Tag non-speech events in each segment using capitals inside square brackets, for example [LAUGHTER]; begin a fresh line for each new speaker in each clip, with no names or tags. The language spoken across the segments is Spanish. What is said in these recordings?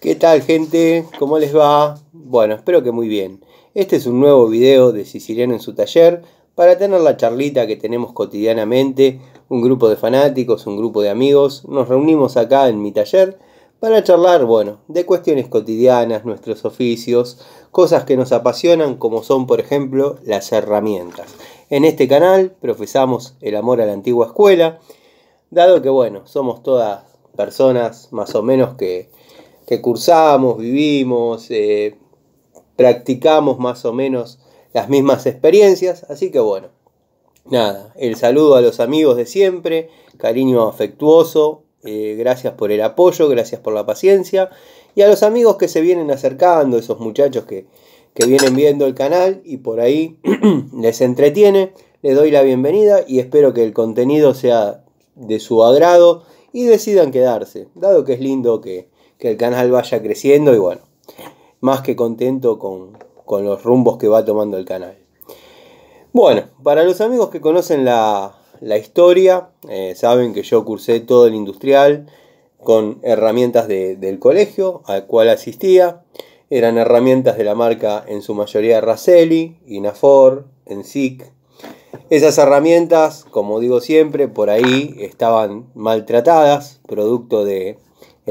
¿Qué tal gente? ¿Cómo les va? Bueno, espero que muy bien. Este es un nuevo video de Siciliano en su taller para tener la charlita que tenemos cotidianamente, un grupo de fanáticos, un grupo de amigos, nos reunimos acá en mi taller para charlar, bueno, de cuestiones cotidianas, nuestros oficios, cosas que nos apasionan como son, por ejemplo, las herramientas. En este canal profesamos el amor a la antigua escuela, dado que, bueno, somos todas personas más o menos que que cursamos, vivimos, eh, practicamos más o menos las mismas experiencias. Así que bueno, nada, el saludo a los amigos de siempre, cariño afectuoso, eh, gracias por el apoyo, gracias por la paciencia y a los amigos que se vienen acercando, esos muchachos que, que vienen viendo el canal y por ahí [CLEARS THROAT] les entretiene, les doy la bienvenida y espero que el contenido sea de su agrado y decidan quedarse, dado que es lindo que, que el canal vaya creciendo y bueno, más que contento con, los rumbos que va tomando el canal. Bueno, para los amigos que conocen la, historia, eh, saben que yo cursé todo el industrial con herramientas del colegio al cual asistía. Eran herramientas de la marca en su mayoría Racelli, Inafor, Ensic. Esas herramientas, como digo siempre, por ahí estaban maltratadas, producto de,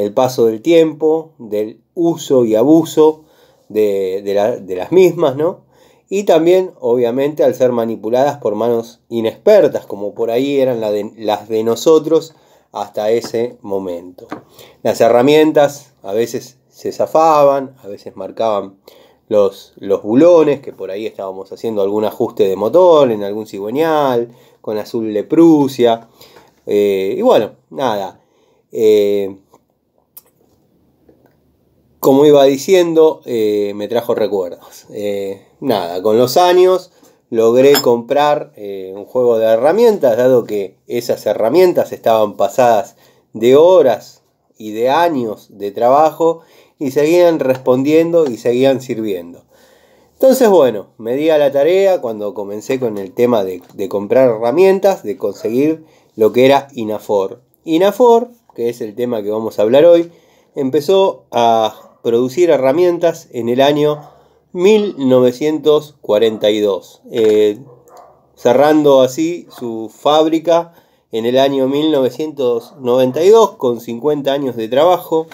el paso del tiempo, del uso y abuso de, las mismas, ¿no? Y también, obviamente, al ser manipuladas por manos inexpertas, como por ahí eran las de nosotros hasta ese momento. Las herramientas a veces se zafaban, a veces marcaban los, los, bulones, que por ahí estábamos haciendo algún ajuste de motor en algún cigüeñal, con azul de Prusia. Eh, y bueno, nada. Eh, como iba diciendo, eh, me trajo recuerdos. Eh, nada, con los años logré comprar eh, un juego de herramientas, dado que esas herramientas estaban pasadas de horas y de años de trabajo y seguían respondiendo y seguían sirviendo. Entonces, bueno, me di a la tarea cuando comencé con el tema de comprar herramientas, de conseguir lo que era Inafor. Inafor, que es el tema que vamos a hablar hoy, empezó a producir herramientas en el año 1942, eh, cerrando así su fábrica en el año 1992 con 50 años de trabajo,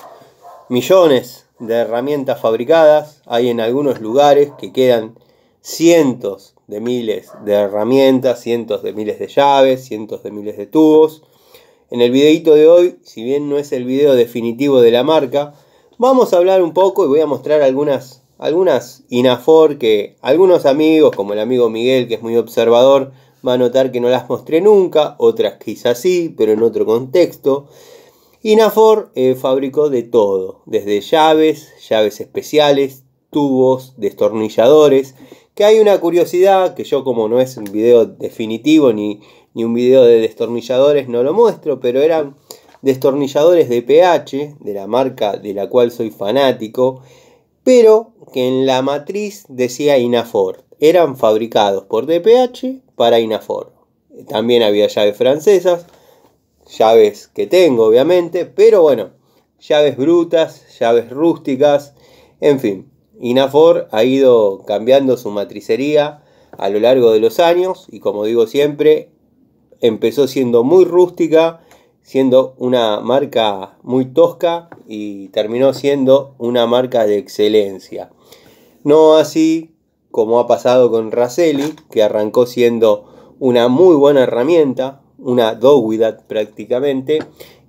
millones de herramientas fabricadas, hay en algunos lugares que quedan cientos de miles de herramientas, cientos de miles de llaves, cientos de miles de tubos. En el videito de hoy, si bien no es el video definitivo de la marca, vamos a hablar un poco y voy a mostrar algunas, algunas INAFOR que algunos amigos, como el amigo Miguel, que es muy observador, va a notar que no las mostré nunca, otras quizás sí, pero en otro contexto. INAFOR eh, fabricó de todo, desde llaves, llaves especiales, tubos, destornilladores, que hay una curiosidad que yo como no es un video definitivo ni, ni un video de destornilladores no lo muestro, pero eran destornilladores de pH, de la marca de la cual soy fanático, pero que en la matriz decía Inafor. Eran fabricados por DPH para Inafor. También había llaves francesas, llaves que tengo obviamente, pero bueno, llaves brutas, llaves rústicas, en fin. Inafor ha ido cambiando su matricería a lo largo de los años y como digo siempre, empezó siendo muy rústica, siendo una marca muy tosca y terminó siendo una marca de excelencia. No así como ha pasado con raceli que arrancó siendo una muy buena herramienta, una dowidad prácticamente,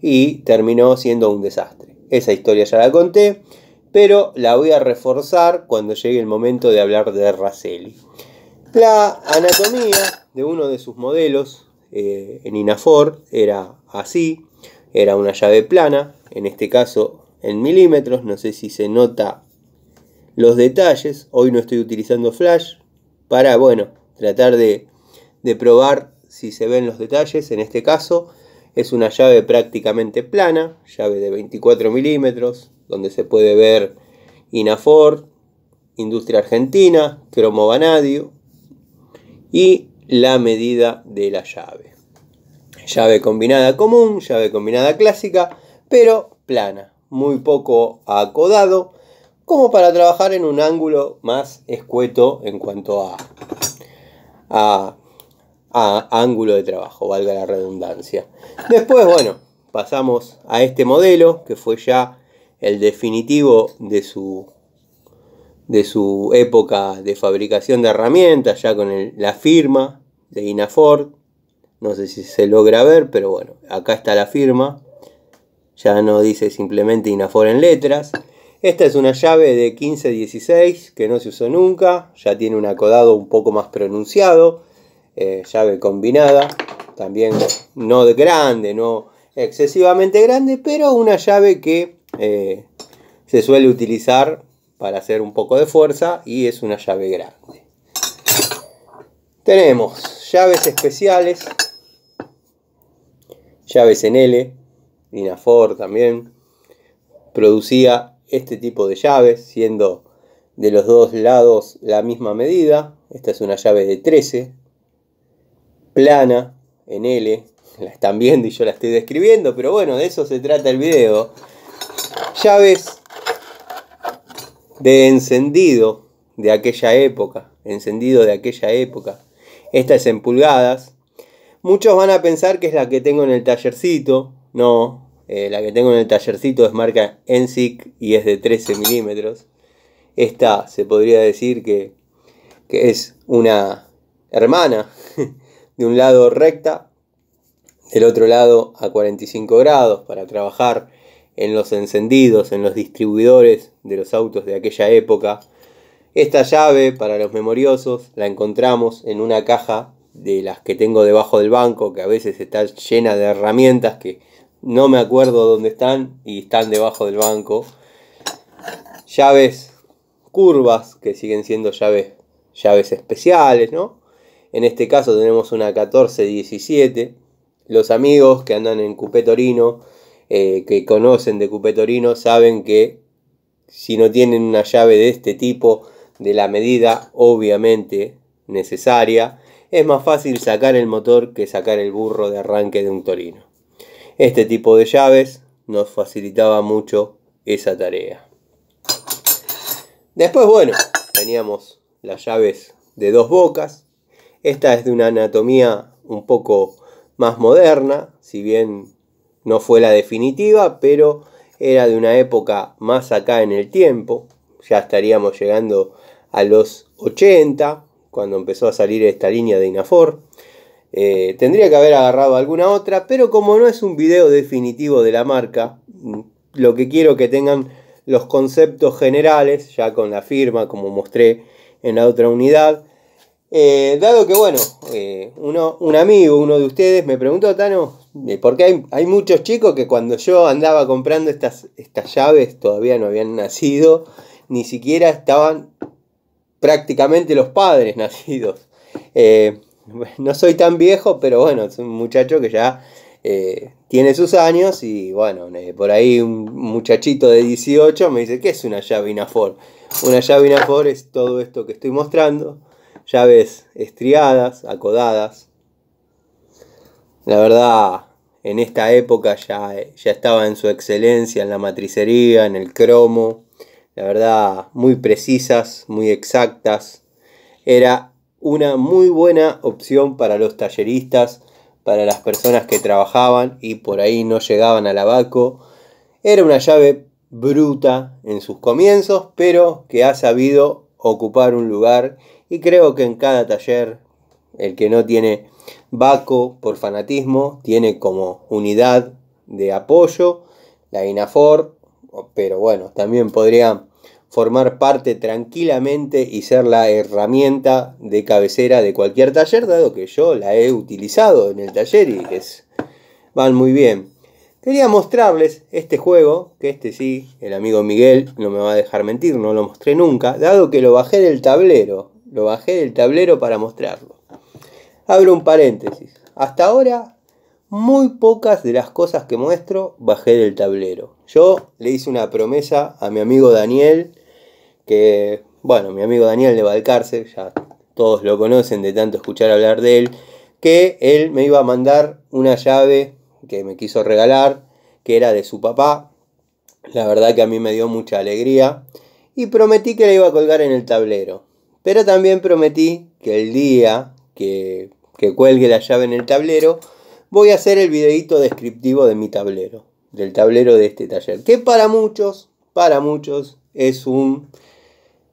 y terminó siendo un desastre. Esa historia ya la conté, pero la voy a reforzar cuando llegue el momento de hablar de Racelli. La anatomía de uno de sus modelos eh, en Inafor era así. Era una llave plana, en este caso en milímetros, no sé si se nota los detalles. Hoy no estoy utilizando flash para, bueno, tratar de, probar si se ven los detalles. En este caso es una llave prácticamente plana, llave de 24 milímetros, donde se puede ver Inafor, Industria Argentina, cromo vanadio y la medida de la llave. Llave combinada común, llave combinada clásica, pero plana, muy poco acodado, como para trabajar en un ángulo más escueto en cuanto a, a, ángulo de trabajo, valga la redundancia. Después, bueno, pasamos a este modelo, que fue ya el definitivo de su de su época de fabricación de herramientas, ya con la firma de Inafort, no sé si se logra ver, pero bueno, acá está la firma. Ya no dice simplemente Inafor en letras. Esta es una llave de 15-16 que no se usó nunca. Ya tiene un acodado un poco más pronunciado. Eh, llave combinada. También no de grande, no excesivamente grande, pero una llave que eh, se suele utilizar para hacer un poco de fuerza y es una llave grande. Tenemos llaves especiales llaves en L, Dinafor también, producía este tipo de llaves, siendo de los dos lados la misma medida. Esta es una llave de 13, plana en L, la están viendo y yo la estoy describiendo, pero bueno, de eso se trata el video. Llaves de encendido de aquella época, encendido de aquella época. Esta es en pulgadas, Muchos van a pensar que es la que tengo en el tallercito. No, eh, la que tengo en el tallercito es marca Ensic y es de 13 milímetros. Esta se podría decir que, que es una hermana. [LAUGHS] De un lado recta, del otro lado a 45 grados para trabajar en los encendidos, en los distribuidores de los autos de aquella época. Esta llave para los memoriosos la encontramos en una caja de las que tengo debajo del banco, que a veces está llena de herramientas que no me acuerdo dónde están y están debajo del banco. Llaves curvas, que siguen siendo llaves, llaves especiales, ¿no? En este caso tenemos una 14.17. Los amigos que andan en Cupé Torino, eh, que conocen de Cupé Torino, saben que si no tienen una llave de este tipo, de la medida obviamente necesaria, es más fácil sacar el motor que sacar el burro de arranque de un torino. Este tipo de llaves nos facilitaba mucho esa tarea. Después, bueno, teníamos las llaves de dos bocas. Esta es de una anatomía un poco más moderna, si bien no fue la definitiva, pero era de una época más acá en el tiempo. Ya estaríamos llegando a los 80 cuando empezó a salir esta línea de Inafor. Eh, tendría que haber agarrado alguna otra, pero como no es un video definitivo de la marca, mm, lo que quiero que tengan los conceptos generales, ya con la firma, como mostré en la otra unidad. Eh, dado que, bueno, eh, uno, un amigo, uno de ustedes, me preguntó, Tano, porque hay, hay, muchos chicos que cuando yo andaba comprando estas, estas llaves todavía no habían nacido, ni siquiera estaban prácticamente los padres [LAUGHS] nacidos. Eh, no soy tan viejo, pero bueno, es un muchacho que ya eh, tiene sus años y bueno, eh, por ahí un muchachito de 18 me dice, ¿qué es una llave Inafor? Una llave Inafor es todo esto que estoy mostrando, llaves estriadas, acodadas. La verdad, en esta época ya, ya estaba en su excelencia, en la matricería, en el cromo, la verdad, muy precisas, muy exactas. Era una muy buena opción para los talleristas, para las personas que trabajaban y por ahí no llegaban al abaco. Era una llave bruta en sus comienzos, pero que ha sabido ocupar un lugar y creo que en cada taller el que no tiene Baco por fanatismo tiene como unidad de apoyo la INAFOR pero bueno, también podría formar parte tranquilamente y ser la herramienta de cabecera de cualquier taller, dado que yo la he utilizado en el taller y es van muy bien. Quería mostrarles este juego, que este sí, el amigo Miguel no me va a dejar mentir, no lo mostré nunca, dado que lo bajé del tablero, lo bajé del tablero para mostrarlo. Abro un paréntesis. Hasta ahora muy pocas de las cosas que muestro bajé del tablero. Yo le hice una promesa a mi amigo Daniel, que, bueno, mi amigo Daniel de Valcarce, ya todos lo conocen de tanto escuchar hablar de él, que él me iba a mandar una llave que me quiso regalar, que era de su papá. La verdad que a mí me dio mucha alegría y prometí que la iba a colgar en el tablero. Pero también prometí que el día que, que cuelgue la llave en el tablero, voy a hacer el videito descriptivo de mi tablero, del tablero de este taller, que para muchos, para muchos es un,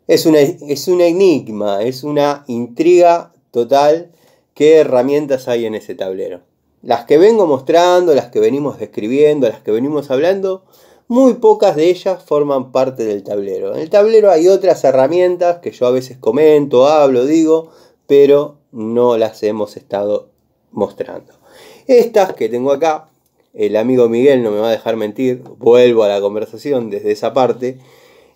es es un enigma, es una intriga total qué herramientas hay en ese tablero. Las que vengo mostrando, las que venimos describiendo, las que venimos hablando, muy pocas de ellas forman parte del tablero. En el tablero hay otras herramientas que yo a veces comento, hablo, digo, pero no las hemos estado mostrando. Estas que tengo acá, el amigo Miguel no me va a dejar mentir, vuelvo a la conversación desde esa parte,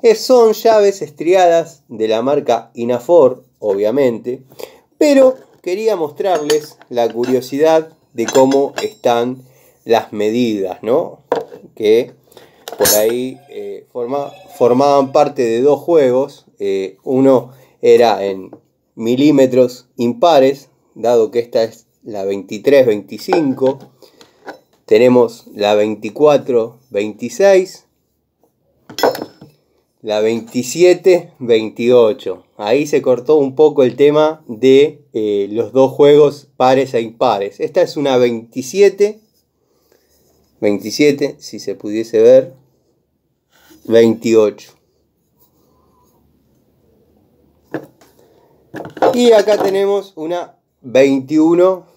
eh, son llaves estriadas de la marca Inafor, obviamente, pero quería mostrarles la curiosidad de cómo están las medidas, ¿no? Que por ahí eh, formaban parte de dos juegos. Eh, uno era en milímetros impares, dado que esta es la 23-25, tenemos la 24-26, la 27-28. Ahí se cortó un poco el tema de eh, los dos juegos pares e impares. Esta es una 27, 27, si se pudiese ver, 28. Y acá tenemos una 21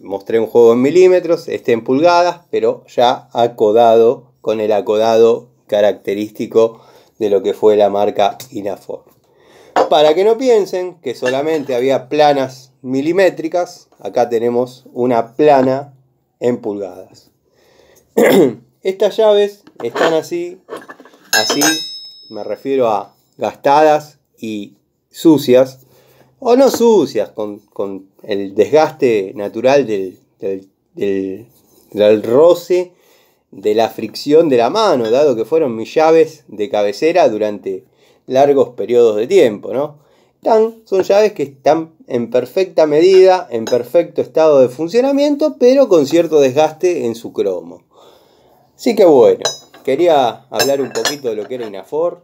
mostré un juego en milímetros, este en pulgadas, pero ya acodado con el acodado característico de lo que fue la marca Inafor. Para que no piensen que solamente había planas milimétricas, acá tenemos una plana en pulgadas. [CLEARS THROAT] Estas llaves están así, así me refiero a gastadas y sucias, o no sucias, con, con el desgaste natural del, roce, de la fricción de la mano, dado que fueron mis llaves de cabecera durante largos periodos de tiempo, ¿no? Tan, son llaves que están en perfecta medida, en perfecto estado de funcionamiento, pero con cierto desgaste en su cromo. Así que bueno, quería hablar un poquito de lo que era Inafor.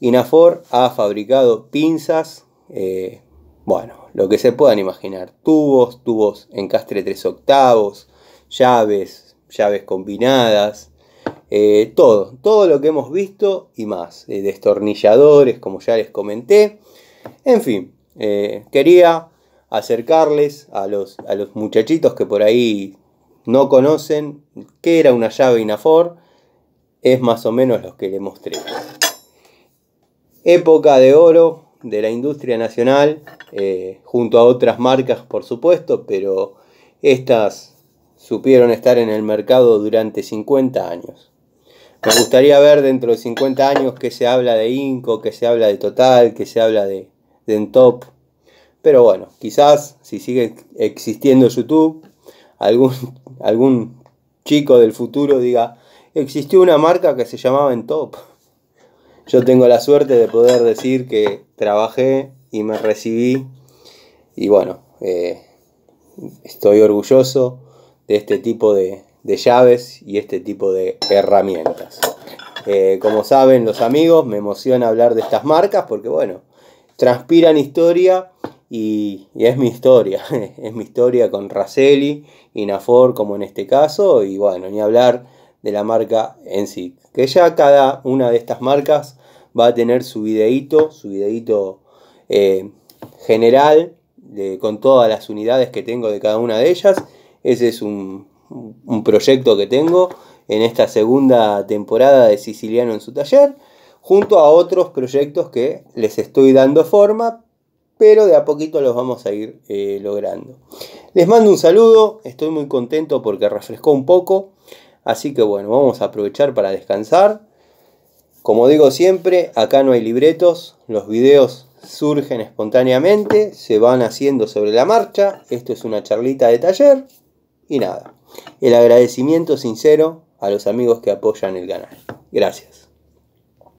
Inafor ha fabricado pinzas eh, bueno, lo que se puedan imaginar. Tubos, tubos en castre 3 octavos, llaves, llaves combinadas, eh, todo, todo lo que hemos visto y más. Eh, destornilladores, como ya les comenté. En fin, eh, quería acercarles a los, a los muchachitos que por ahí no conocen qué era una llave Inafor. Es más o menos lo que les mostré. Época de oro de la industria nacional, eh, junto a otras marcas, por supuesto, pero estas supieron estar en el mercado durante 50 años. Me gustaría ver dentro de 50 años que se habla de Inco, que se habla de Total, que se habla de, de Entop. Pero bueno, quizás si sigue existiendo YouTube, algún, algún chico del futuro diga, existió una marca que se llamaba Entop. Yo tengo la suerte de poder decir que trabajé y me recibí y bueno, eh, estoy orgulloso de este tipo de, llaves y este tipo de herramientas. Eh, como saben los amigos, me emociona hablar de estas marcas porque bueno, transpiran historia y, es mi historia, [LAUGHS] es mi historia con y Nafor como en este caso, y bueno, ni hablar de la marca en sí. Que ya cada una de estas marcas va a tener su videíto, su videíto eh, general con todas las unidades que tengo de cada una de ellas. Ese es un, proyecto que tengo en esta segunda temporada de Siciliano en su taller, junto a otros proyectos que les estoy dando forma, pero de a poquito los vamos a ir eh, logrando. Les mando un saludo, estoy muy contento porque refrescó un poco. Así que bueno, vamos a aprovechar para descansar. Como digo siempre, acá no hay libretos, los videos surgen espontáneamente, se van haciendo sobre la marcha, esto es una charlita de taller y nada. El agradecimiento sincero a los amigos que apoyan el canal. Gracias.